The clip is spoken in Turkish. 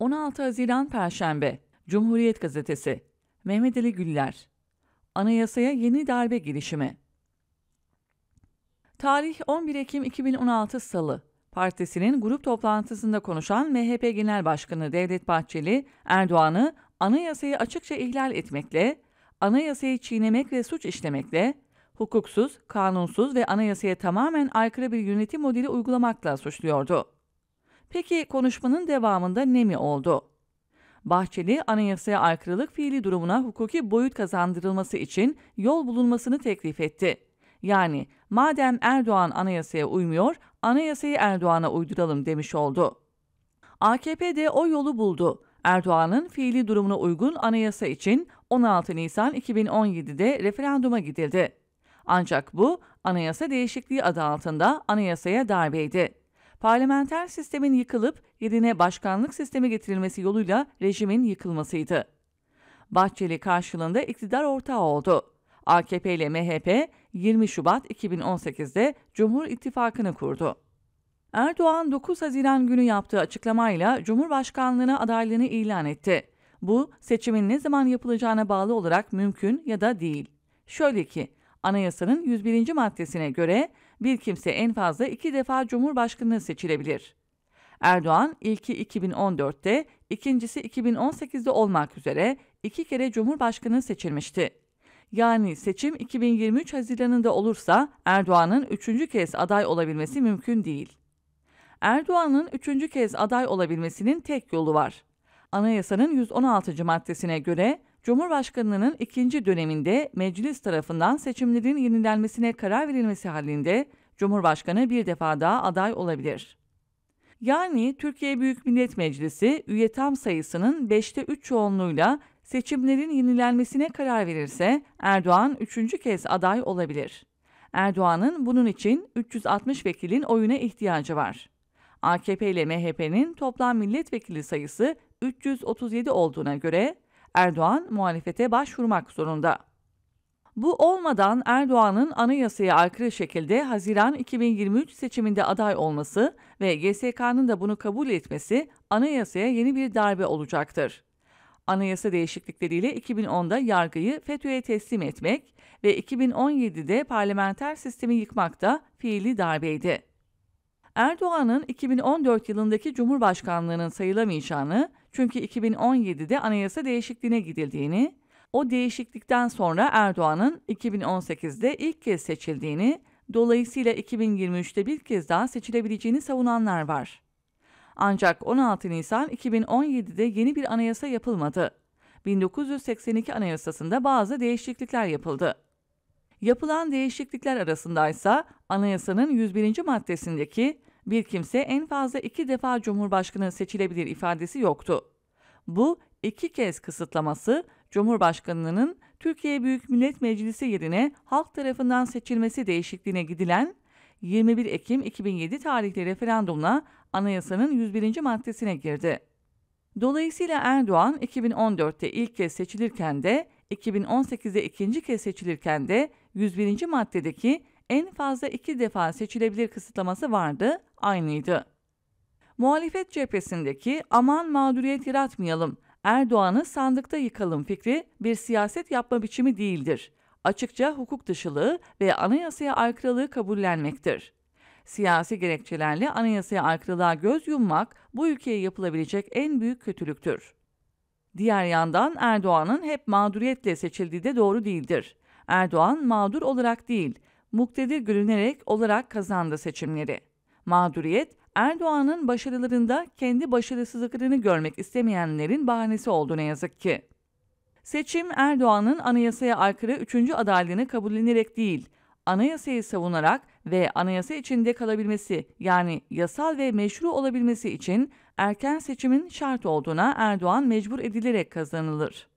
16 Haziran Perşembe Cumhuriyet Gazetesi Mehmet Ali Güller Anayasaya yeni darbe girişimi Tarih 11 Ekim 2016 Salı Partisinin grup toplantısında konuşan MHP Genel Başkanı Devlet Bahçeli, Erdoğan'ı anayasayı açıkça ihlal etmekle, anayasayı çiğnemek ve suç işlemekle, hukuksuz, kanunsuz ve anayasaya tamamen aykırı bir yönetim modeli uygulamakla suçluyordu. Peki konuşmanın devamında ne mi oldu? Bahçeli, anayasaya aykırılık fiili durumuna hukuki boyut kazandırılması için yol bulunmasını teklif etti. Yani madem Erdoğan anayasaya uymuyor, anayasayı Erdoğan'a uyduralım demiş oldu. AKP de o yolu buldu. Erdoğan'ın fiili durumuna uygun anayasa için 16 Nisan 2017'de referanduma gidildi. Ancak bu anayasa değişikliği adı altında anayasaya darbeydi parlamenter sistemin yıkılıp yerine başkanlık sistemi getirilmesi yoluyla rejimin yıkılmasıydı. Bahçeli karşılığında iktidar ortağı oldu. AKP ile MHP 20 Şubat 2018'de Cumhur İttifakı'nı kurdu. Erdoğan 9 Haziran günü yaptığı açıklamayla Cumhurbaşkanlığına adaylığını ilan etti. Bu seçimin ne zaman yapılacağına bağlı olarak mümkün ya da değil. Şöyle ki, anayasanın 101. maddesine göre bir kimse en fazla iki defa Cumhurbaşkanı seçilebilir. Erdoğan ilki 2014'te, ikincisi 2018'de olmak üzere iki kere Cumhurbaşkanı seçilmişti. Yani seçim 2023 Haziran'ında olursa Erdoğan'ın üçüncü kez aday olabilmesi mümkün değil. Erdoğan'ın üçüncü kez aday olabilmesinin tek yolu var. Anayasanın 116. maddesine göre Cumhurbaşkanı'nın ikinci döneminde meclis tarafından seçimlerin yenilenmesine karar verilmesi halinde Cumhurbaşkanı bir defa daha aday olabilir. Yani Türkiye Büyük Millet Meclisi üye tam sayısının 5'te 3 çoğunluğuyla seçimlerin yenilenmesine karar verirse Erdoğan üçüncü kez aday olabilir. Erdoğan'ın bunun için 360 vekilin oyuna ihtiyacı var. AKP ile MHP'nin toplam milletvekili sayısı 337 olduğuna göre Erdoğan muhalefete başvurmak zorunda. Bu olmadan Erdoğan'ın anayasaya aykırı şekilde Haziran 2023 seçiminde aday olması ve GSK'nın da bunu kabul etmesi anayasaya yeni bir darbe olacaktır. Anayasa değişiklikleriyle 2010'da yargıyı FETÖ'ye teslim etmek ve 2017'de parlamenter sistemi yıkmak da fiili darbeydi. Erdoğan'ın 2014 yılındaki Cumhurbaşkanlığının sayılamayacağını çünkü 2017'de anayasa değişikliğine gidildiğini, o değişiklikten sonra Erdoğan'ın 2018'de ilk kez seçildiğini, dolayısıyla 2023'te bir kez daha seçilebileceğini savunanlar var. Ancak 16 Nisan 2017'de yeni bir anayasa yapılmadı. 1982 Anayasası'nda bazı değişiklikler yapıldı. Yapılan değişiklikler arasındaysa anayasanın 101. maddesindeki bir kimse en fazla iki defa Cumhurbaşkanı seçilebilir ifadesi yoktu. Bu iki kez kısıtlaması Cumhurbaşkanının Türkiye Büyük Millet Meclisi yerine halk tarafından seçilmesi değişikliğine gidilen 21 Ekim 2007 tarihli referandumla anayasanın 101. maddesine girdi. Dolayısıyla Erdoğan 2014'te ilk kez seçilirken de 2018'de ikinci kez seçilirken de 101. maddedeki en fazla iki defa seçilebilir kısıtlaması vardı, aynıydı. Muhalefet cephesindeki aman mağduriyet yaratmayalım, Erdoğan'ı sandıkta yıkalım fikri bir siyaset yapma biçimi değildir. Açıkça hukuk dışılığı ve anayasaya aykırılığı kabullenmektir. Siyasi gerekçelerle anayasaya aykırılığa göz yummak bu ülkeye yapılabilecek en büyük kötülüktür. Diğer yandan Erdoğan'ın hep mağduriyetle seçildiği de doğru değildir. Erdoğan mağdur olarak değil, muktedir görünerek olarak kazandı seçimleri. Mağduriyet Erdoğan'ın başarılarında kendi başarısızlıklarını görmek istemeyenlerin bahanesi oldu ne yazık ki. Seçim Erdoğan'ın anayasaya aykırı üçüncü adaylığını kabullenerek değil, anayasayı savunarak ve anayasa içinde kalabilmesi yani yasal ve meşru olabilmesi için erken seçimin şart olduğuna Erdoğan mecbur edilerek kazanılır.